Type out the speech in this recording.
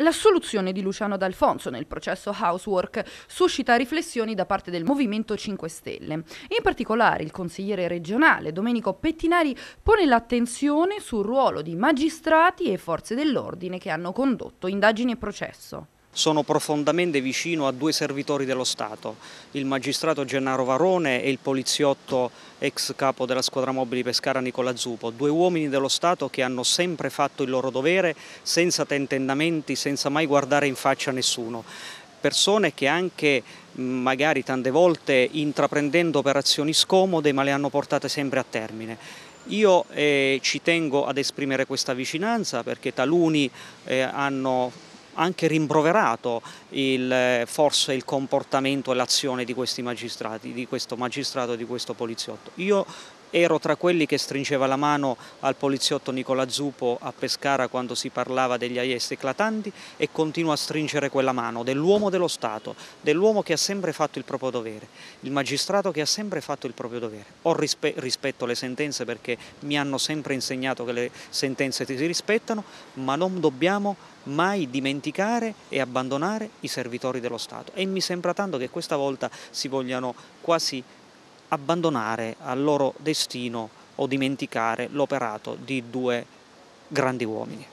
L'assoluzione di Luciano D'Alfonso nel processo Housework suscita riflessioni da parte del Movimento 5 Stelle. In particolare il consigliere regionale Domenico Pettinari pone l'attenzione sul ruolo di magistrati e forze dell'ordine che hanno condotto indagini e processo. Sono profondamente vicino a due servitori dello Stato, il magistrato Gennaro Varone e il poliziotto ex capo della squadra mobili Pescara Nicola Zupo, due uomini dello Stato che hanno sempre fatto il loro dovere senza tentennamenti, senza mai guardare in faccia nessuno persone che anche magari tante volte intraprendendo operazioni scomode ma le hanno portate sempre a termine. Io eh, ci tengo ad esprimere questa vicinanza perché taluni eh, hanno anche rimproverato il, eh, forse il comportamento e l'azione di questi magistrati, di questo magistrato e di questo poliziotto. Io ero tra quelli che stringeva la mano al poliziotto Nicola Zupo a Pescara quando si parlava degli aiesti eclatanti e continuo a stringere quella mano dell'uomo dello Stato, dell'uomo che ha sempre fatto il proprio dovere, il magistrato che ha sempre fatto il proprio dovere. Ho rispe rispetto le sentenze perché mi hanno sempre insegnato che le sentenze si rispettano, ma non dobbiamo mai dimenticare e abbandonare i servitori dello Stato e mi sembra tanto che questa volta si vogliano quasi abbandonare al loro destino o dimenticare l'operato di due grandi uomini.